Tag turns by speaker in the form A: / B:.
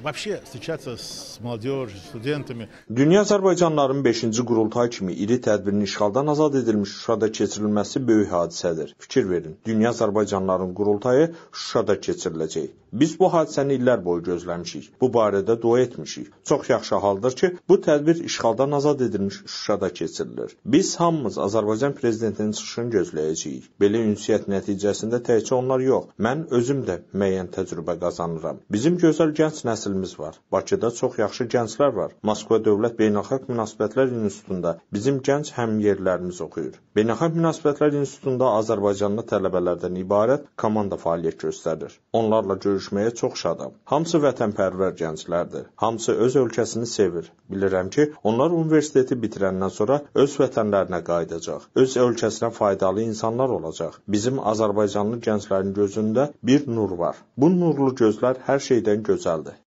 A: Вообще встречаться с молодежью, студентами.
B: Dünya Azərbaycanların 5-ci qurultay kimi iri tədbirin işğaldan azad edilmiş Şuşada keçirilməsi böyük hadisədir. Fikir verin, Dünya Azərbaycanların qurultayı Şuşada keçiriləcək. Biz bu hadisəni illər boyu gözləmişik. Bu barədə dua etmişik. Çox yaxşı haldır ki, bu tədbir işğaldan azad edilmiş Şuşada keçirilir. Biz hamımız Azərbaycan prezidentinin çıxışını gözləyəcəyik. Belə ünsiyyət nəticəsində təkcə onlar yox, mən özüm də müəyyən təcrübə qazanıram. Bizim gözəl gənc nəsil nəsilimiz var. Bakıda çox yaxşı gənclər var. Moskva Dövlət Beynəlxalq Münasibətlər İnstitutunda bizim gənc həmyerlərimiz oxuyur. Beynəlxalq Münasibətlər İnstitutunda Azərbaycanlı tələbələrdən ibarət komanda fəaliyyət göstərir. Onlarla görüşməyə çox şadam. Hamısı vətənpərvər gənclərdir. Hamısı öz ölkəsini sevir. Bilirəm ki, onlar universiteti bitirəndən sonra öz vətənlərinə qayıdacaq. Öz ölkəsinə faydalı insanlar olacaq. Bizim Azərbaycanlı gənclərin gözündə bir nur var. Bu nurlu gözlər hər şeydən gözəldir.